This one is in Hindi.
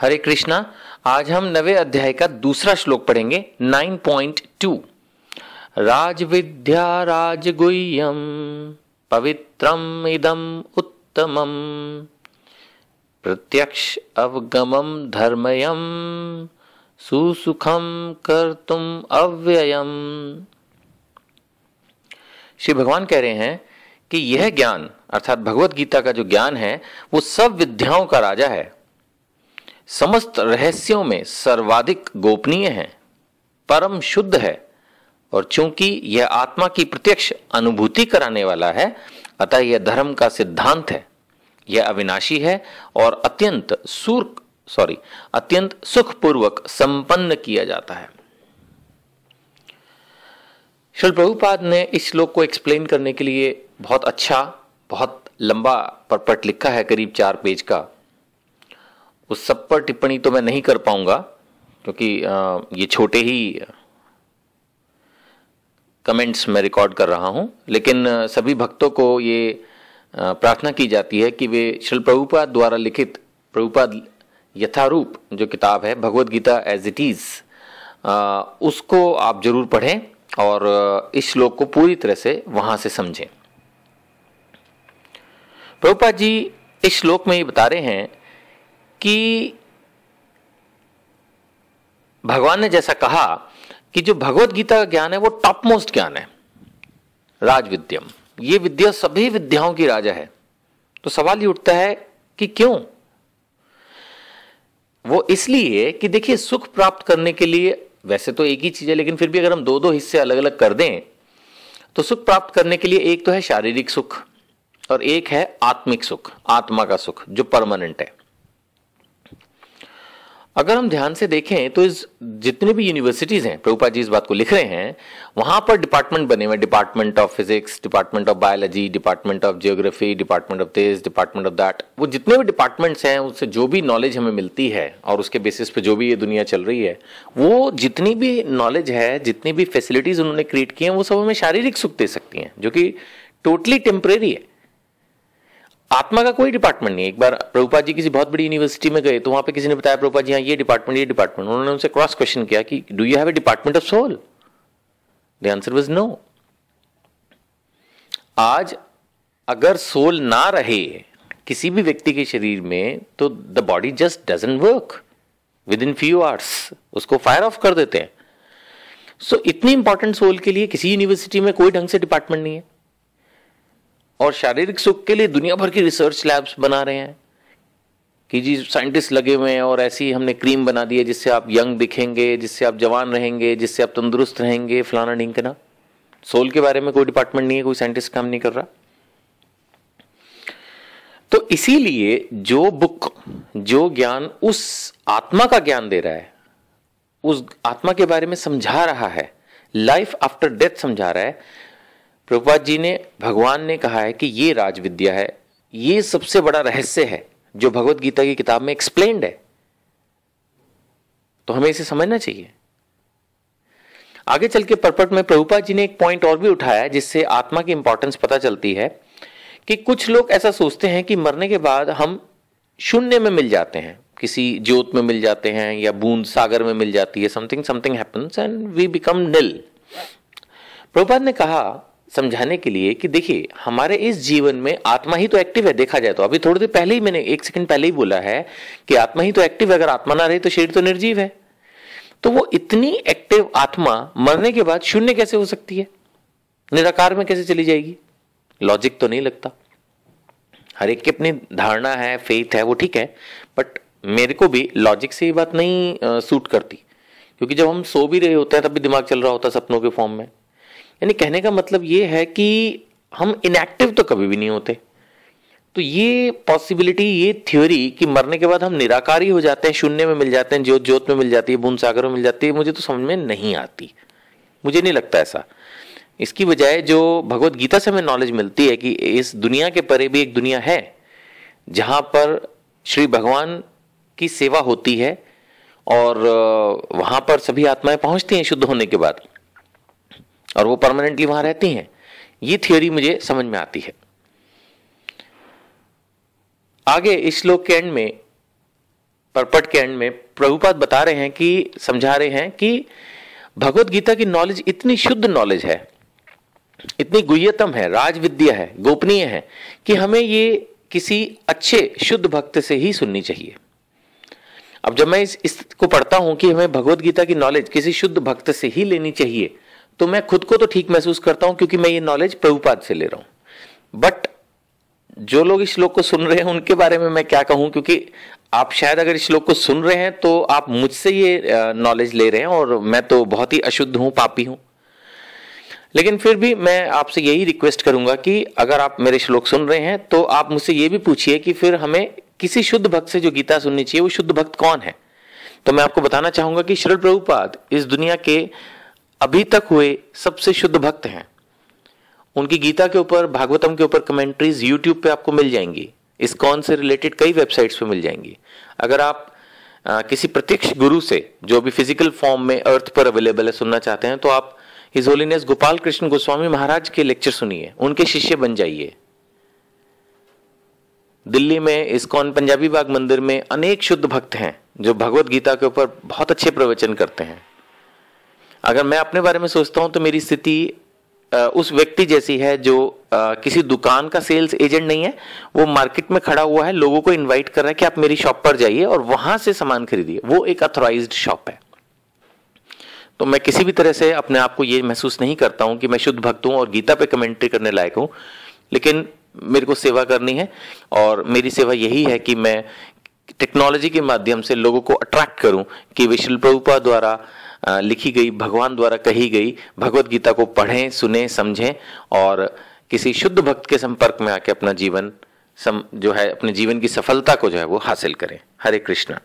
हरे कृष्णा आज हम नवे अध्याय का दूसरा श्लोक पढ़ेंगे 9.2 राज विद्या राजगुह्यम पवित्रम इदम उत्तम प्रत्यक्ष अवगमम धर्मयम सुसुखम कर तुम अव्ययम श्री भगवान कह रहे हैं कि यह ज्ञान अर्थात भगवत गीता का जो ज्ञान है वो सब विद्याओं का राजा है समस्त रहस्यों में सर्वाधिक गोपनीय है परम शुद्ध है और चूंकि यह आत्मा की प्रत्यक्ष अनुभूति कराने वाला है अतः यह धर्म का सिद्धांत है यह अविनाशी है और अत्यंत सूर सॉरी अत्यंत सुखपूर्वक संपन्न किया जाता है श्री प्रभुपाद ने इस श्लोक को एक्सप्लेन करने के लिए बहुत अच्छा बहुत लंबा परपट लिखा है करीब चार पेज का उस सब पर टिप्पणी तो मैं नहीं कर पाऊंगा क्योंकि ये छोटे ही कमेंट्स मैं रिकॉर्ड कर रहा हूं लेकिन सभी भक्तों को ये प्रार्थना की जाती है कि वे श्री प्रभुपाद द्वारा लिखित प्रभुपाद यथारूप जो किताब है Bhagavad Gita as it is उसको आप जरूर पढ़ें और इस श्लोक को पूरी तरह से वहां से समझें प्रभुपाद जी इस श्लोक में ये बता रहे हैं कि भगवान ने जैसा कहा कि जो भगवत गीता का ज्ञान है वो टॉप मोस्ट ज्ञान है राजविद्यम ये विद्या सभी विद्याओं की राजा है तो सवाल ये उठता है कि क्यों वो इसलिए कि देखिए सुख प्राप्त करने के लिए वैसे तो एक ही चीज है लेकिन फिर भी अगर हम दो दो हिस्से अलग अलग कर दें तो सुख प्राप्त करने के लिए एक तो है शारीरिक सुख और एक है आत्मिक सुख आत्मा का सुख जो परमानेंट है अगर हम ध्यान से देखें तो इस जितने भी यूनिवर्सिटीज हैं प्रभुपा जी इस बात को लिख रहे हैं वहां पर डिपार्टमेंट बने हुए department of physics department of biology department of geography department of this department of that वो जितने भी डिपार्टमेंट्स हैं उससे जो भी नॉलेज हमें मिलती है और उसके बेसिस पर जो भी ये दुनिया चल रही है वो जितनी भी नॉलेज है जितनी भी फैसिलिटीज उन्होंने क्रिएट की है वो सब हमें शारीरिक सुख दे सकती हैं जो कि टोटली टेम्परेरी है आत्मा का कोई डिपार्टमेंट नहीं एक बार प्रभुपा जी किसी बहुत बड़ी यूनिवर्सिटी में गए तो वहां पे किसी ने बताया प्रभुपा जी हाँ ये डिपार्टमेंट ये डिपार्टमेंट उन्होंने उनसे क्रॉस क्वेश्चन किया कि do you have a department of soul the answer was no आज अगर सोल ना रहे किसी भी व्यक्ति के शरीर में तो the body just doesn't work within few hours उसको फायर ऑफ कर देते हैं सो so, इतनी इंपॉर्टेंट सोल के लिए किसी यूनिवर्सिटी में कोई ढंग से डिपार्टमेंट नहीं है और शारीरिक सुख के लिए दुनिया भर की रिसर्च लैब्स बना रहे हैं कि जी साइंटिस्ट लगे हुए हैं और ऐसी हमने क्रीम बना दी है जिससे आप यंग दिखेंगे जिससे आप जवान रहेंगे जिससे आप तंदुरुस्त रहेंगे फलाना ढिंकना सोल के बारे में कोई डिपार्टमेंट नहीं है कोई साइंटिस्ट काम नहीं कर रहा तो इसीलिए जो बुक जो ज्ञान उस आत्मा का ज्ञान दे रहा है उस आत्मा के बारे में समझा रहा है लाइफ आफ्टर डेथ समझा रहा है प्रभुपाद जी ने भगवान ने कहा है कि ये राज विद्या है ये सबसे बड़ा रहस्य है जो भगवत गीता की किताब में एक्सप्लेन्ड है तो हमें इसे समझना चाहिए आगे चल के परपट में प्रभुपाद जी ने एक पॉइंट और भी उठाया जिससे आत्मा की इंपॉर्टेंस पता चलती है कि कुछ लोग ऐसा सोचते हैं कि मरने के बाद हम शून्य में मिल जाते हैं किसी ज्योत में मिल जाते हैं या बूंद सागर में मिल जाती है something something happens and we become nil Prabhupada ने कहा समझाने के लिए कि देखिए हमारे इस जीवन में आत्मा ही तो एक्टिव है देखा जाए तो अभी थोड़ी देर पहले ही मैंने एक सेकंड पहले ही बोला है कि आत्मा ही तो एक्टिव है अगर आत्मा ना रही तो शरीर तो निर्जीव है तो वो इतनी एक्टिव आत्मा मरने के बाद शून्य कैसे हो सकती है निराकार में कैसे चली जाएगी लॉजिक तो नहीं लगता हर एक की अपनी धारणा है फेथ है वो ठीक है बट मेरे को भी लॉजिक से ये बात नहीं सूट करती क्योंकि जब हम सो भी रहे होते हैं तब भी दिमाग चल रहा होता है सपनों के फॉर्म में यानी कहने का मतलब ये है कि हम इनएक्टिव तो कभी भी नहीं होते तो ये पॉसिबिलिटी ये थ्योरी कि मरने के बाद हम निराकार ही हो जाते हैं शून्य में मिल जाते हैं ज्योत ज्योत में मिल जाती है बूंद सागर में मिल जाती है मुझे तो समझ में नहीं आती मुझे नहीं लगता ऐसा इसकी बजाय जो भगवत गीता से हमें नॉलेज मिलती है कि इस दुनिया के परे भी एक दुनिया है जहाँ पर श्री भगवान की सेवा होती है और वहाँ पर सभी आत्माएं पहुँचती हैं शुद्ध होने के बाद और वो परमानेंटली वहां रहती हैं ये थियोरी मुझे समझ में आती है आगे इस श्लोक के एंड में परपट के एंड में प्रभुपाद बता रहे हैं कि समझा रहे हैं कि भगवत गीता की नॉलेज इतनी शुद्ध नॉलेज है इतनी गुह्यतम है राजविद्या है गोपनीय है कि हमें ये किसी अच्छे शुद्ध भक्त से ही सुननी चाहिए अब जब मैं इस इसको पढ़ता हूं कि हमें भगवत गीता की नॉलेज किसी शुद्ध भक्त से ही लेनी चाहिए तो मैं खुद को तो ठीक महसूस करता हूं क्योंकि मैं ये नॉलेज प्रभुपाद से ले रहा हूं बट जो लोग इस श्लोक को सुन रहे हैं उनके बारे में मैं क्या कहूं क्योंकि आप शायद अगर इस श्लोक को सुन रहे हैं तो आप मुझसे ये नॉलेज ले रहे हैं और मैं तो बहुत ही अशुद्ध हूं पापी हूं लेकिन फिर भी मैं आपसे यही रिक्वेस्ट करूंगा कि अगर आप मेरे श्लोक सुन रहे हैं तो आप मुझसे ये भी पूछिए कि फिर हमें किसी शुद्ध भक्त से जो गीता सुननी चाहिए वो शुद्ध भक्त कौन है तो मैं आपको बताना चाहूंगा कि श्रल प्रभुपाद इस दुनिया के अभी तक हुए सबसे शुद्ध भक्त हैं उनकी गीता के ऊपर भागवतम के ऊपर कमेंट्रीज यूट्यूब पे आपको मिल जाएंगी इस कौन से रिलेटेड कई वेबसाइट्स पे मिल जाएंगी अगर आप आ, किसी प्रत्यक्ष गुरु से जो भी फिजिकल फॉर्म में अर्थ पर अवेलेबल है सुनना चाहते हैं तो आप हिज होलीनेस गोपाल कृष्ण गोस्वामी महाराज के लेक्चर सुनिए उनके शिष्य बन जाइए दिल्ली में इस्कॉन पंजाबी बाग मंदिर में अनेक शुद्ध भक्त हैं जो भगवत गीता के ऊपर बहुत अच्छे प्रवचन करते हैं अगर मैं अपने बारे में सोचता हूँ तो मेरी स्थिति उस व्यक्ति जैसी है जो किसी दुकान का सेल्स एजेंट नहीं है वो मार्केट में खड़ा हुआ है लोगों को इनवाइट कर रहा है कि आप मेरी शॉप पर जाइए और वहां से सामान खरीदिए वो एक अथोराइज शॉप है तो मैं किसी भी तरह से अपने आप को ये महसूस नहीं करता हूं कि मैं शुद्ध भक्त हूँ और गीता पे कमेंट्री करने लायक हूं लेकिन मेरे को सेवा करनी है और मेरी सेवा यही है कि मैं टेक्नोलॉजी के माध्यम से लोगों को अट्रैक्ट करूं कि विश्व प्रभुपा द्वारा लिखी गई भगवान द्वारा कही गई भगवत गीता को पढ़ें सुने समझें और किसी शुद्ध भक्त के संपर्क में आके अपना जीवन सम जो है अपने जीवन की सफलता को जो है वो हासिल करें हरे कृष्णा